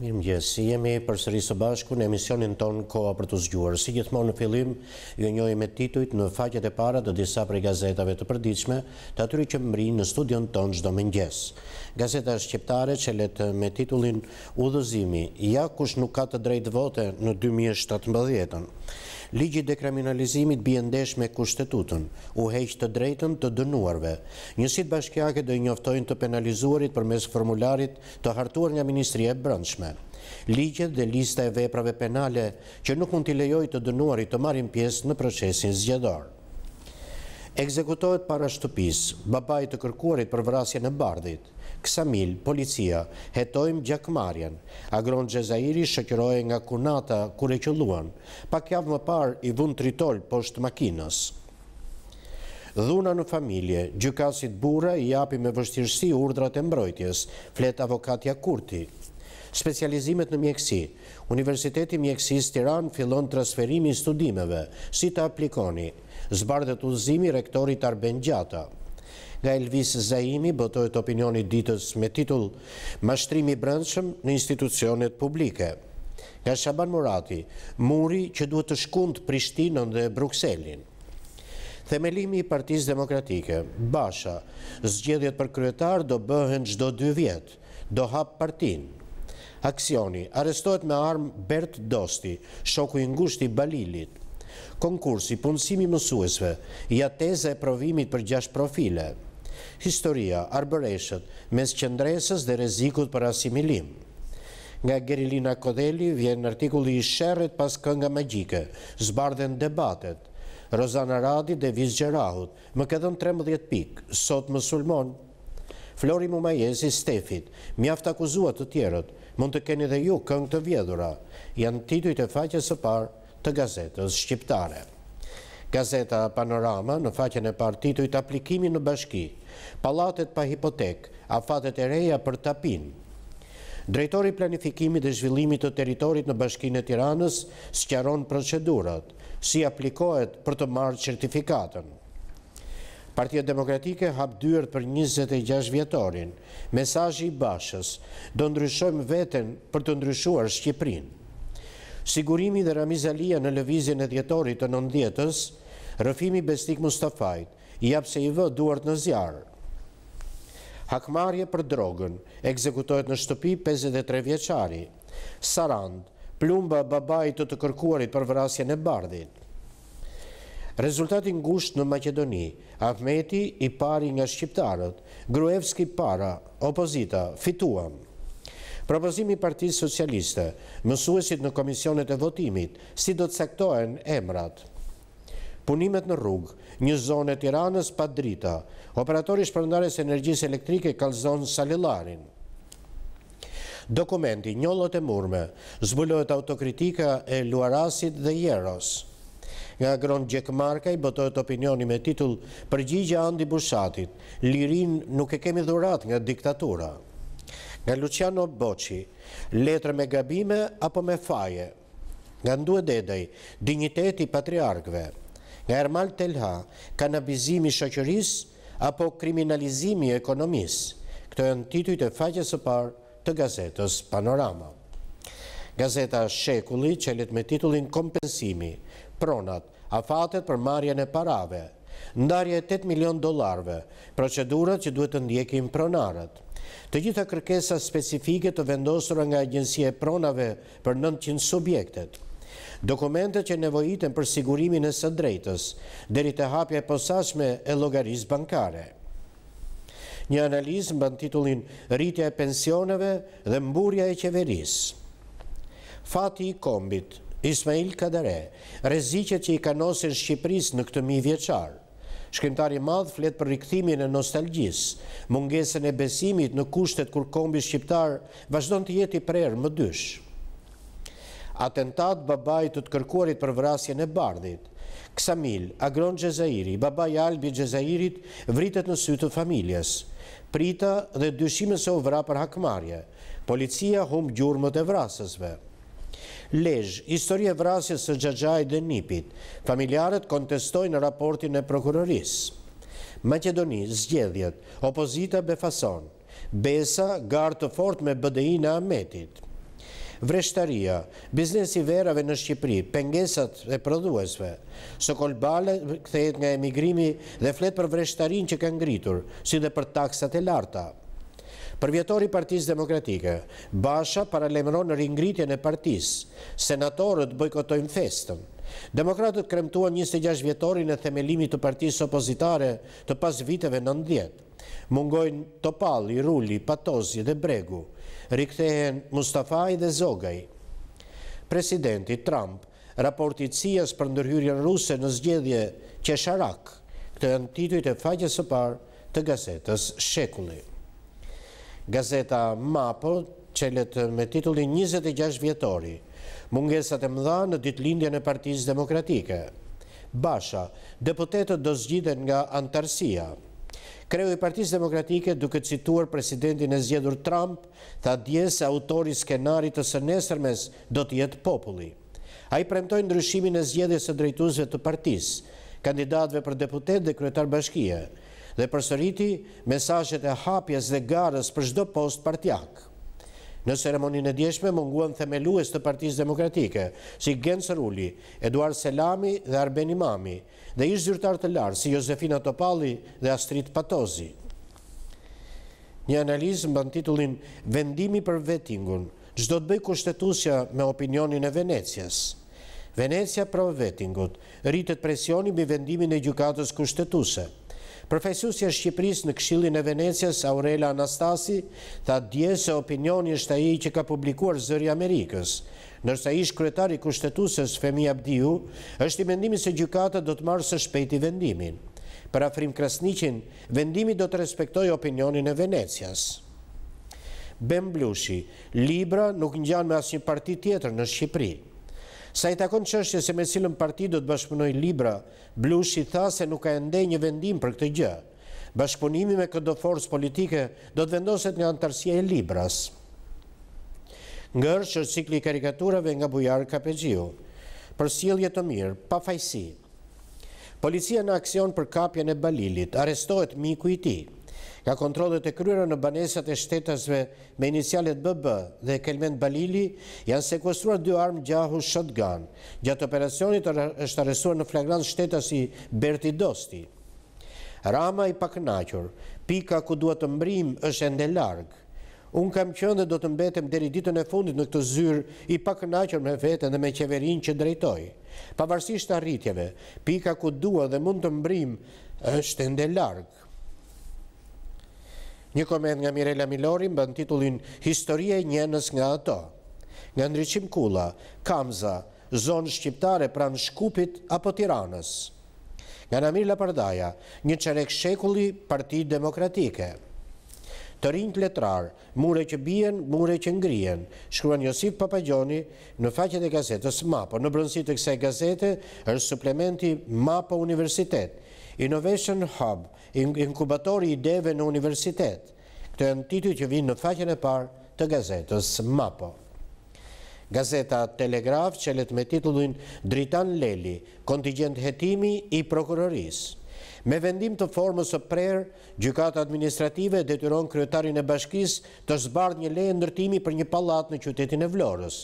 Mirë më si jemi për sëri së bashku në emisionin tonë koa për të zgjuar. Si gjithmonë në filim, ju njojë me titujt në faqet e para dhe disa prej gazetave të përdiqme të atyri që mëri në studion tonë gjdo më Gazeta Shqiptare që letë me titullin Udhëzimi, ja kush nuk ka të drejt vote në 2017-ën. Ligjit dekriminalizimit bjëndesh me kushtetutën, u heqë të drejtën të dënuarve. Njësit bashkjake dhe njoftojnë të penalizuarit për mes formularit të hartuar nga Ministri e Brëndshme. Ligjet dhe lista e veprave penale që nuk mund t'i lejoj të dënuarit të marim pjesë në procesin zgjedarë. Ekzekutohet para shtupis, babaj të kërkuarit për vrasje në bardhit, kësa mil, policia, hetojmë gjakmarjen, agronë Gjezairi shëkjërojë nga kunata kure e luan, pa kjavë më par i vund tritol po makinës. Dhuna në familje, gjukasit bura i api me vështirësi urdrat e mbrojtjes, flet avokatja Kurti. Specializimet në mjekësi, Universiteti Mjekësis Tiran fillon transferimi studimeve, si të aplikoni, Zbardhet uzimi rektorit Arben Gjata. Nga Elvis Zaimi, bëtojt opinioni ditës me titull Mashtrimi brëndshëm në institucionet publike. Nga Shaban Murati, muri që duhet të shkund Prishtinën dhe Bruxellin. Themelimi i partiz demokratike, Basha, zgjedhjet për kryetar do bëhen gjdo dy vjetë, do hap partinë. Aksioni, arestojt me armë Bert Dosti, shoku i ngushti Balilit, konkursi punësimi mësuesve, jateze e provimit për gjash profile, historia, arbëreshet, mes qëndresës dhe rezikut për asimilim. Nga Gerilina Kodeli vjen artikulli i shërët pas kënga magjike, zbardhen debatet, Rozana Radi dhe Viz Gjerahut, më këdhën 13 pik, sot më sulmon. Flori Mumajezi Stefit, mjaft akuzuat të tjerët, mund të keni dhe ju këngë të vjedhura, janë tituj të faqës e parë të gazetës shqiptare. Gazeta Panorama në faqen e të aplikimi në bashki, palatet pa hipotek, afatet e reja për tapin. Drejtori planifikimit dhe zhvillimit të teritorit në bashkinë e tiranës qaron procedurat, si aplikohet për të marrë certifikatën. Partia Demokratike hap dyrët për 26 vjetorin, mesajji i bashës, do ndryshojmë veten për të ndryshuar Shqiprinë sigurimi dhe ramizalia në levizin e djetorit të nëndjetës, rëfimi bestik Mustafajt, i apse i vë duart në zjarë. Hakmarje për drogën, ekzekutojt në shtëpi 53 vjeqari. Sarand, plumba babaj të të kërkuarit për vrasje në bardit. Rezultatin gusht në Makedoni, Ahmeti i pari nga Shqiptarët, Gruevski para, opozita, fituam. Propozimi Partisë Socialiste, mësuesit në komisionet e votimit, si do të sektohen emrat. Punimet në rrugë, një zonë e tiranës pa drita, operatori shpërndarës energjisë elektrike kalzonë salilarin. Dokumenti, njëllot e murme, zbulohet autokritika e luarasit dhe jeros. Nga gronë Markaj bëtojt opinioni me titull Përgjigja Andi Bushatit, lirin nuk e kemi dhurat nga diktatura. Nga Luciano Boci, letrë me gabime apo me faje? Nga Ndue Dedej, digniteti patriarkve? Nga Ermal Telha, kanabizimi shëqëris apo kriminalizimi ekonomis? Këto e në tituj të faqe së parë të gazetës Panorama. Gazeta Shekulli qëllit me titullin Kompensimi, pronat, afatet për marjen e parave, ndarje 8 milion dolarve, procedurat që duhet të ndjekin pronarët. Të gjitha kërkesa specifike të vendosura nga agjensie e pronave për 900 subjektet. Dokumentet që nevojitën për sigurimin e së drejtës, deri të hapja e posashme e logarisë bankare. Një analizë mbën titullin rritja e pensioneve dhe mburja e qeverisë. Fati i kombit, Ismail Kadare, rezicet që i kanosin Shqipëris në këtë mi vjeqarë. Shkrimtari madh flet për rikthimin e nostalgjis, mungesën e besimit në kushtet kur kombi shqiptar vazhdon të jetë i prerë më dysh. Atentat babaj të të kërkuarit për vrasjen e bardhit. Ksamil, agron Gjezairi, babaj Albi Gjezairit, vritet në sytë të familjes. Prita dhe dyshime se u vra për hakmarje. Policia hum gjurë më të vrasësve. Lejsh, historie vrasjes së Gjagjaj dhe Nipit. Familjarët kontestojnë raportin e prokurorisë. Macedoni, zgjedhjet, opozita befason, besa, gartë të fort me BDI në Ametit. Vreshtaria, biznesi verave në Shqipëri, pengesat dhe prodhuesve. Sokol Bale këthejt nga emigrimi dhe flet për vreshtarin që kanë ngritur, si dhe për taksat e larta. Përvjetori partiz demokratike, Basha paralemëron në ringritjen e partiz, senatorët bojkotojnë festën. Demokratët kremtuan 26 vjetorin e themelimit të partiz opozitare të pas viteve 90. Mungojnë Topalli, Rulli, Patozi dhe Bregu, rikthehen Mustafaj dhe Zogaj. Presidenti Trump, raporti cijas për ndërhyrjen ruse në zgjedhje Qesharak, këtë janë tituit e faqës së parë të gazetës Shekullit gazeta MAPO, qëllet me titullin 26 vjetori, mungesat e mëdha në ditë lindje në partijës demokratike. Basha, deputetët do zgjiden nga antarësia. Kreu i partijës demokratike duke cituar presidentin e zjedur Trump, tha dje se autori skenarit të sënesërmes do të jetë populli. A i premtojnë ndryshimin e zgjede së drejtuzve të partijës, kandidatve për deputet dhe kryetar bashkije dhe përsëriti mesashet e hapjes dhe garës për shdo post partjak. Në ceremonin e djeshme munguan themelues të partiz demokratike, si Gjens Rulli, Eduard Selami dhe Arbeni Mami, dhe ishë zyrtar të larë, si Josefina Topalli dhe Astrid Patozi. Një analizë mban titullin Vendimi për vetingun, gjdo të bëj kushtetusja me opinionin e Venecias. Venecia për vetingut, rritet presionim i vendimin e gjukatës kushtetuse, Profesusja Shqipëris në këshillin e Venecias, Aurela Anastasi, tha dje se opinioni është aji që ka publikuar zëri Amerikës, nërsa ish kretari kushtetusës Femi Abdiu, është i mendimi se gjukatët do të marë së shpejti vendimin. Për afrim krasnicin, vendimi do të respektoj opinionin e Venecias. Bemblushi, Blushi, Libra nuk një gjanë me asë një parti tjetër në Shqipërinë. Sa i takon qështje se me cilën parti do të bashkëpunoj Libra, Blushi tha se nuk ka ende një vendim për këtë gjë. Bashkëpunimi me këtë forës politike do të vendoset nga antarësia e Libras. Ngërë që cikli karikaturave nga bujarë Kapegjiu, për sielje të mirë, pa fajsi. Policia në aksion për kapjen e Balilit, arestohet miku i ti. Ka kontrolët e kryra në banesat e shtetasve me inicialet BB dhe Kelment Balili, janë sekwestruar dy armë gjahu shotgun. Gjatë operacionit është arresuar në flagrant shtetasi Berti Dosti. Rama i paknachur, pika ku duhet të mbrim është ende largë. Unë kam qënë dhe do të mbetem deri ditën e fundit në këtë zyrë i pakënachur me vetën dhe me qeverin që drejtoj. Pavarësisht arritjeve, pika ku duhet dhe mund të mbrim është ende largë. Një komend nga Mirella Milori mbë titullin Historie e njënës nga ato. Nga ndryqim Kula, Kamza, zonë shqiptare pranë Shkupit apo Tiranës. Nga Namir Lapardaja, Pardaja, një qerek shekulli parti demokratike. Të rinjë të letrar, mure që bjen, mure që ngrien, shkruan Josip Papagjoni në faqet e gazetës MAPO, në brëndësit e kse gazete, është suplementi MAPO Universitet, Innovation Hub, inkubatori ideve në universitet. Këtë e në titu që vinë në faqen e parë të gazetës MAPO. Gazeta Telegraf qëllet me titullin Dritan Leli, kontingent jetimi i prokuroris. Me vendim të formës së prerë, gjykatë administrative detyron kryetarin e bashkis të zbard një lejë ndërtimi për një palat në qytetin e Vlorës.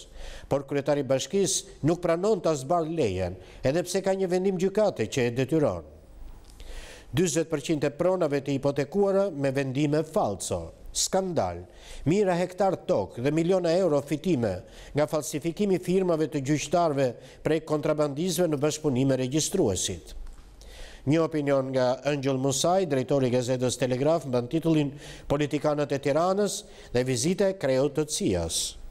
Por kryetari bashkis nuk pranon të zbardh lejen, edhepse ka një vendim gjykate që e detyron. 20% e pronave të hipotekuara me vendime falso. Skandal, mira hektar tokë dhe miliona euro fitime nga falsifikimi firmave të gjyqtarve prej kontrabandizve në bashkëpunime registruesit. Një opinion nga Angel Musaj, drejtori gazetës Telegraf, në bënd titullin Politikanët e Tiranës dhe vizite kreotët sijasë.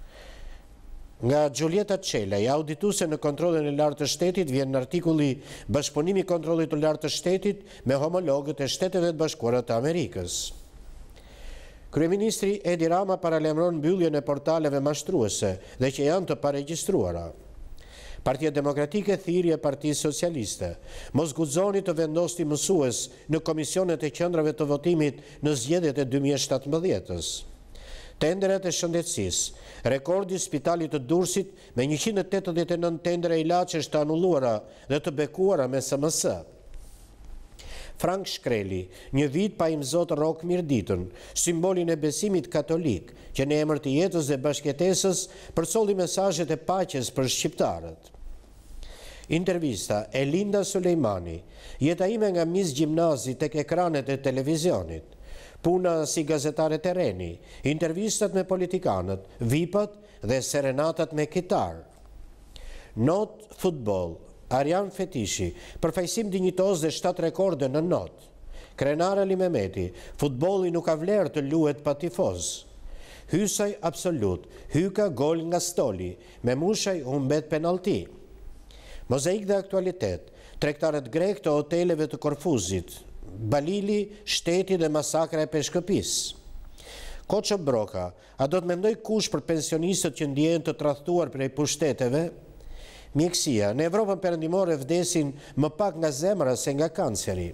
Nga Gjuljeta Qelej, audituse në kontrolën e lartë të shtetit, vjen në artikuli bashkëpunimi kontrolit të lartë të shtetit me homologët e shteteve të bashkuarët Amerikës. Kryeministri Edi Rama paralemron bylje në portaleve mashtruese dhe që janë të paregjistruara. Partia Demokratike thirje Partisë Socialiste. Mos guzoni të vendosti mësues në komisionet e qëndrave të votimit në zjedet e 2017-ës tendere të shëndetsis, rekordi spitalit të dursit me 189 tendere i lache është anulluara dhe të bekuara me SMS. Frank Shkreli, një vit pa imzot rok mirditën, ditën, simbolin e besimit katolik, që në emër të jetës dhe bashketesës përsoldi mesajet e paches për shqiptarët. Intervista Elinda Suleimani, jeta ime nga misë gjimnazit e kekranet e televizionit, puna si gazetare tereni, intervistat me politikanët, vipat dhe serenatat me kitarë. Not futbol, Arjan Fetishi, përfajsim dinjitos dhe 7 rekorde në not. Krenar Ali Mehmeti, futboli nuk ka vlerë të luet pa tifoz. Hysaj absolut, hyka gol nga stoli, me mushaj humbet penalti. Mozaik dhe aktualitet, trektaret grek të hoteleve të Korfuzit, balili, shteti dhe masakra e peshkëpis. Ko që broka, a do të mendoj kush për pensionistët që ndjenë të trathtuar për e pushteteve? Mjekësia, në Evropën përëndimore vdesin më pak nga zemra se nga kanceri.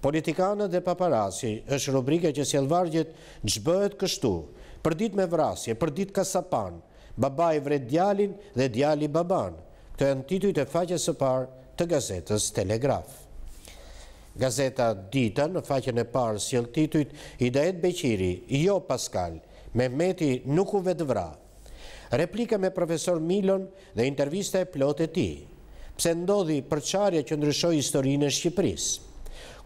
Politikanët dhe paparasi është rubrike që vargjet gjbëhet kështu, për dit me vrasje, për dit ka sapan, baba i vret djalin dhe djali baban. Këtë e tituj të faqe së par të gazetës Telegrafë. Gazeta Dita në faqen e parë s'jel tituit Idaet Beqiri, jo Pascal, Mehmeti nuk u vetë vra. Replika me profesor Milon dhe intervista e plot e ti. Pse ndodhi përqarja që ndryshoj historinë e Shqipërisë?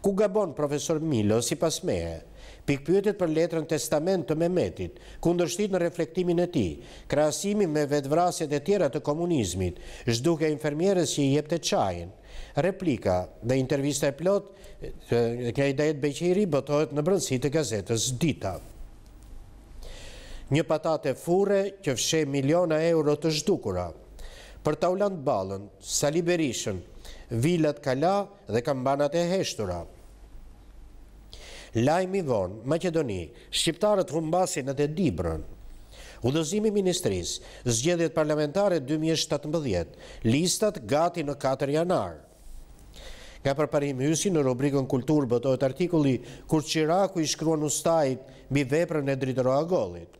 Ku gabon profesor Milo si pas mehe? Pikpyetit për letrën testament të Mehmetit, ku ndërshtit në reflektimin e ti, krasimi me vetëvrasjet e tjera të komunizmit, zhduke infermjeres që i jep të qajnë, replika dhe intervista e plotë, Kënë idejët beqiri bëtojt në brëndësi të gazetës dita. Një patate fure që fshe miliona euro të zhdukura. Për taulant balën, saliberishën, villat kala dhe kambanat e heshtura. Lajmi vonë, Macedoni, shqiptarët humbasin e të dibrën. Udozimi Ministrisë, zgjedhjet parlamentare 2017, listat gati në 4 janarë. Ka përparim hysi në rubrikën kultur bëtojt artikulli kur Qiraku i shkruan ustajit bi veprën e dritëro agollit.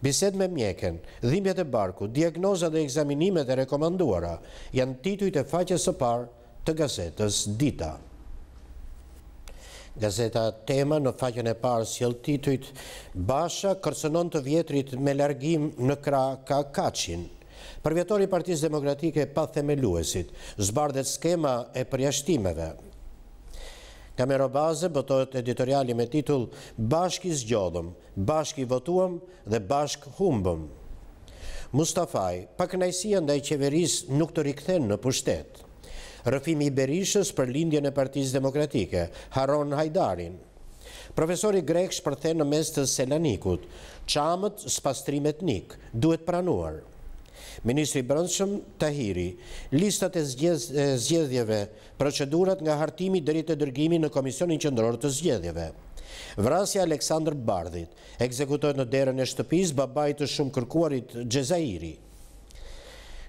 Biset me mjeken, dhimjet e barku, diagnoza dhe examinimet e rekomanduara janë tituj të faqes së parë të gazetës Dita. Gazeta tema në faqen e parë s'jel titujt Basha kërsonon të vjetrit me largim në kra ka kachin. Përvjetori Partisë Demokratike pa themeluesit, zbardet skema e përjashtimeve. Kamero Baze botohet editoriali me titull Bashk i zgjodhëm, Bashk i votuam dhe Bashk humbëm. Mustafaj, pakënajsia nda i qeveris nuk të rikëthen në pushtet. Rëfimi i berishës për lindje në Partisë demokratike, Haron Hajdarin. Profesori Grek shpërthe në mes të Selanikut, qamët s'pastrimet nik, duhet pranuarë. Ministri Brëndshëm, Tahiri, listat e zgjedhjeve, procedurat nga hartimi dërit e dërgimi në Komisionin Qëndrorë të Zgjedhjeve. Vrasja Aleksandr Bardhit, ekzekutojt në derën e shtëpis, babaj të shumë kërkuarit Gjezairi.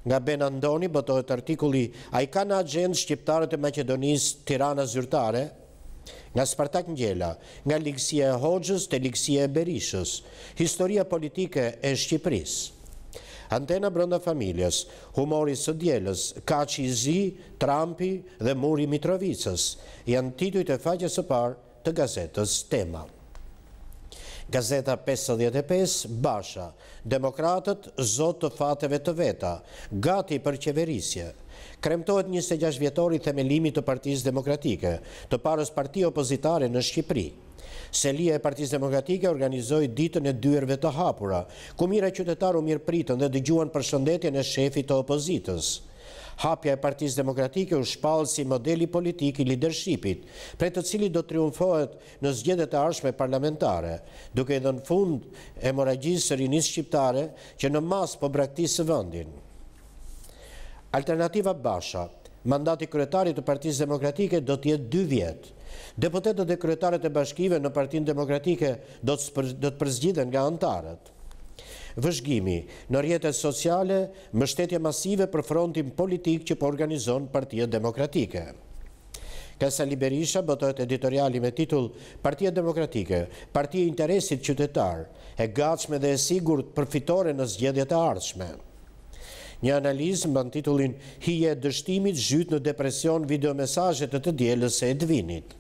Nga Ben Andoni, bëtojt artikuli, a i ka në agendë shqiptarët e Macedonis tirana zyrtare? Nga Spartak Njela, nga liksie e Hoxës të liksie e Berishës, historia politike e Shqipërisë antena brënda familjes, humoris së djeles, i zi, trampi dhe muri mitrovicës, janë tituj e faqës e parë të gazetës tema. Gazeta 55, Basha, Demokratët, Zotë të fateve të veta, gati për qeverisje. Kremtojt 26 vjetori themelimi të partiz demokratike, të parës parti opozitare në Shqipëri. Selia e Partis Demokratike organizoj ditën e dyërve të hapura, ku mira qytetaru mirë pritën dhe dëgjuan për shëndetjen e shefit të opozitës. Hapja e Partis Demokratike u shpalë si modeli politik i lidershipit, pre të cili do triumfohet në zgjedet e arshme parlamentare, duke edhe në fund e moragjisë së rinisë shqiptare që në mas po braktisë vëndin. Alternativa basha, mandati kretari të Partis Demokratike do tjetë dy vjetë, Deputetët dhe kryetarët e bashkive në partinë demokratike do të përzgjidhen nga antarët. Vëshgimi në rjetet sociale, mështetje masive për frontin politik që po organizon partijet demokratike. Kesa Liberisha bëtojt editoriali me titull Partijet Demokratike, Partijet Interesit Qytetar, e gacme dhe e sigur të përfitore në zgjedjet e ardshme. Një analizm bën titullin Hije dështimit zhyt në depresion videomesajet të të djelës e edvinit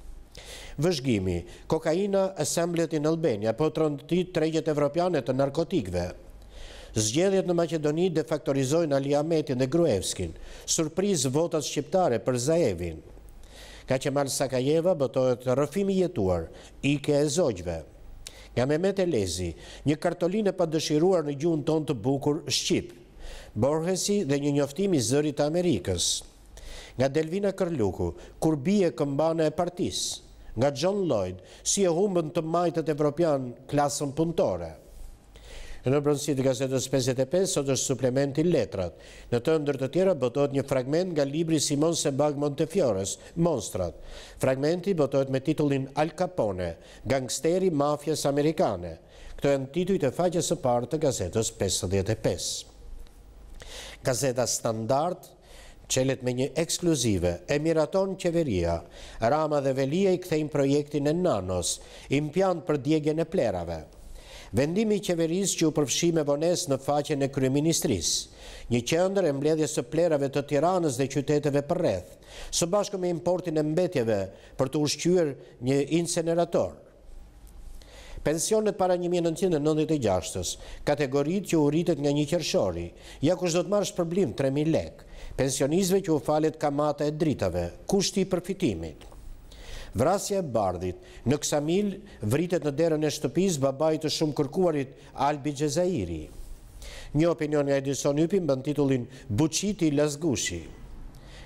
vëzhgimi, kokaina esemblet in Albania, po trëndit tregjet evropiane të narkotikve. Zgjedhjet në Macedoni defaktorizojnë Ali Ametin dhe Gruevskin, surpriz votat shqiptare për Zaevin. Ka që malë Sakajeva bëtojët rëfimi jetuar, ike e zogjve. Nga Mehmet Elezi, një kartoline pa dëshiruar në gjunë ton të bukur Shqip, borhesi dhe një njoftimi zërit Amerikës. Nga Delvina Kërluku, kur bie këmbane e partisë nga John Lloyd, si e humbën të majtët evropian klasën punëtore. Në brëndësit të gazetës 55, sot është suplementi letrat. Në të ndër të tjera, botohet një fragment nga libri Simon Sebag Montefiores, Monstrat. Fragmenti botohet me titullin Al Capone, Gangsteri Mafjes Amerikane. Këto e në tituj të faqës e partë të gazetës 55. Gazeta Standard, qëllet me një ekskluzive, emiraton qeveria, Rama dhe Velia i kthejnë projektin e nanos, impjant për djegjen e plerave. Vendimi qeveris që u përfshi me vones në faqen e kryeministris, një qëndër e mbledhjes së plerave të tiranës dhe qyteteve për së bashku me importin e mbetjeve për të ushqyër një incinerator. Pensionet para 1996, kategorit që u rritet nga një kjershori, ja kush do të marrë shpërblim 3.000 lekë, pensionizve që u falet kamata e dritave, kushti i përfitimit. Vrasja e bardhit, në Ksamil vritet në derën e shtëpis babaj të shumë kërkuarit Albi Gjezairi. Një opinion nga Edison ypim bën titullin Buqiti Lazgushi.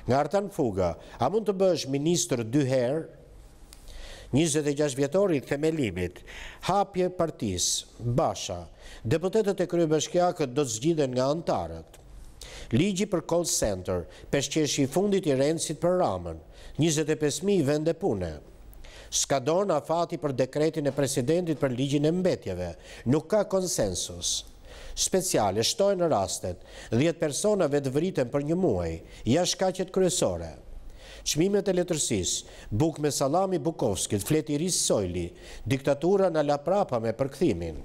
Nga artan fuga, a mund të bësh minister herë, 26 vjetorit, themelimit, hapje partis, basha, deputetet e krybëshkja këtë do të zgjiden nga antarët. Ligi për call center, peshqeshi fundit i rendësit për ramën, 25.000 vende pune. Skadon a fati për dekretin e presidentit për ligjin e mbetjeve, nuk ka konsensus. Speciale, shtojnë në rastet, 10 persona vetë vritën për një muaj, ja shkacet kryesore. Qmimet e letërsis, buk me salami Bukovskit, fleti Ris Sojli, diktatura në laprapa me përkthimin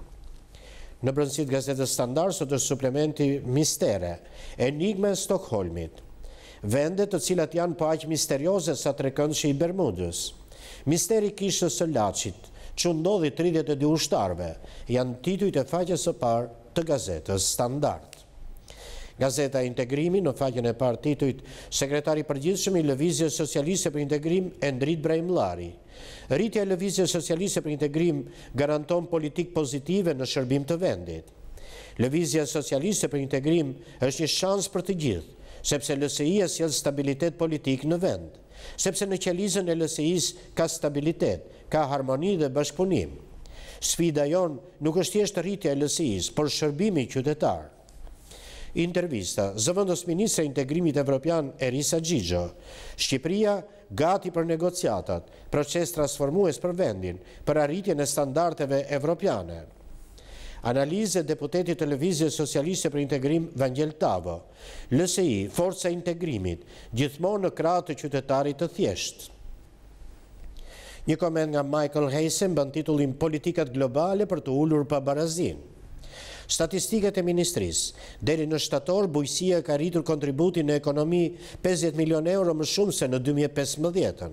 në brëndësit gazetës standard, sot është suplementi Mistere, Enigme Stokholmit, vendet të cilat janë po aqë misterioze sa të rekëndë që i Bermudës. Misteri kishës së lachit, që ndodhi 32 ushtarve, janë tituj të faqës së parë të gazetës standard. Gazeta Integrimi, në faqen e par tituit Sekretari Përgjithshme i Lëvizje Socialiste për Integrim Endrit Ndrit Brejm Lari. Rritja e Lëvizje Socialiste për Integrim garanton politik pozitive në shërbim të vendit. Lëvizje Socialiste për Integrim është një shans për të gjithë, sepse LSI-a si stabilitet politik në vend, sepse në qelizën e LSI-s ka stabilitet, ka harmoni dhe bashkëpunim. Sfida jonë nuk është jeshtë rritja e LSI-s, por shërbimi qytetarë intervista, zëvëndës Ministre Integrimit Evropian Erisa Gjigjo, Shqipria gati për negociatat, proces transformues për vendin, për arritjen e standarteve evropiane. Analize deputetit Televizje Socialiste për Integrim Vangel Tavo, LSI, Forca Integrimit, gjithmonë në kratë të qytetarit të thjeshtë. Një komend nga Michael Heysen bën titullin Politikat Globale për të ullur për barazinë. Statistikët e Ministris, deri në shtator, bujësia ka rritur kontributin në ekonomi 50 milion euro më shumë se në 2015-ën.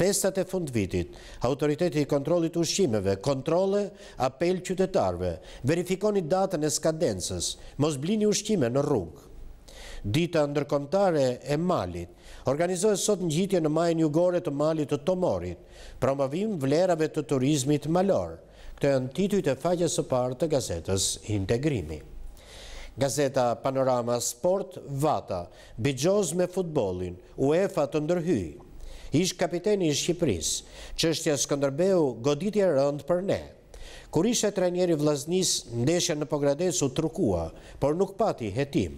Festat e fund vitit, autoriteti i kontrolit ushqimeve, kontrole, apel qytetarve, verifikoni datën e skadensës, mos blini ushqime në rrungë. Dita ndërkomtare e malit, organizohet sot një gjitje në majnë jugore të malit të tomorit, promovim vlerave të turizmit malorë. Këtë janë tituj të faqe së parë të gazetës Integrimi. Gazeta Panorama Sport Vata, bigjoz me futbolin, UEFA të ndërhyj. Ish kapiteni i Shqipëris, qështja këndërbehu goditje rënd për ne. Kur ishe trenjeri vlaznis, ndeshja në pogradesu trukua, por nuk pati jetim.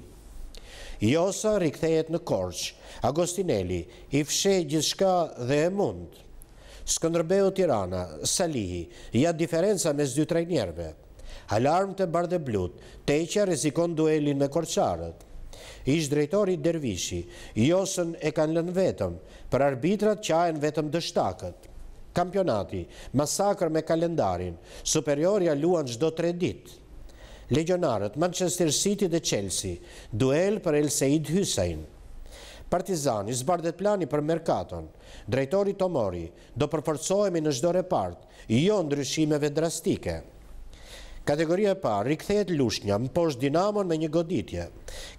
Josa rikthejet në korç, Agostinelli, i fshe gjithshka dhe e mundë. Skëndërbeu Tirana, Salihi, ja diferenca me s'dy njerëve. Alarm të bardhe blut, të eqja rezikon duelin me korqarët. Ish drejtori Dervishi, Josën e kanë lën vetëm, për arbitrat qajen vetëm dështakët. Kampionati, masakr me kalendarin, superiorja luan gjdo tre ditë. Legionarët, Manchester City dhe Chelsea, duel për El Seid Hysajnë. Partizani, zbardet plani për merkaton, drejtori Tomori, do përforcojme në gjdo repart, jo ndryshimeve drastike. Kategoria e parë, rikthejet lushnja, më posh dinamon me një goditje.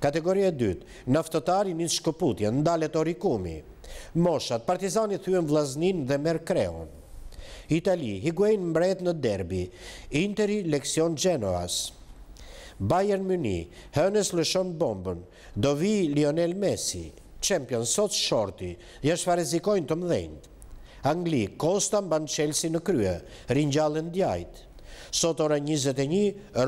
Kategoria e dytë, naftotari një shkoputje, ndalet orikumi. Moshat, partizani thujen vlaznin dhe mer kreon. Itali, higuen mbret në derbi, interi leksion Gjenoas. Bayern Muni, hënes lëshon bombën, do vi Lionel Messi. Champions, Sot Shorty, jeshtë fa rezikojnë të mdhenjë. Angli, Kosta mban Chelsea në krye, rinjallën djajtë. Sot ora 21,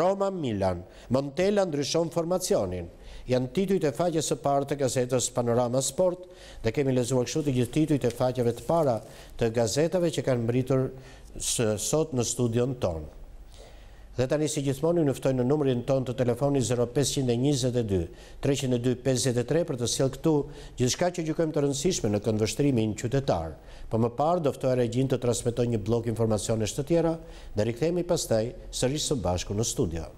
Roma Milan, Montella ndryshon formacionin. Janë tituj të faqe së partë të gazetës Panorama Sport dhe kemi lezua kështu të gjithë tituj të faqeve të para të gazetave që kanë mbritur sot në studion tonë. Dhe tani si gjithmoni nëftojnë në numërin ton të telefoni 0522 3253 për të silë këtu gjithka që gjukojmë të rëndësishme në këndvështrimin qytetar. Për po më parë, doftoja regjin të transmitoj një blok informacionisht të tjera, dhe rikëthemi pastaj sërishë së bashku në studio.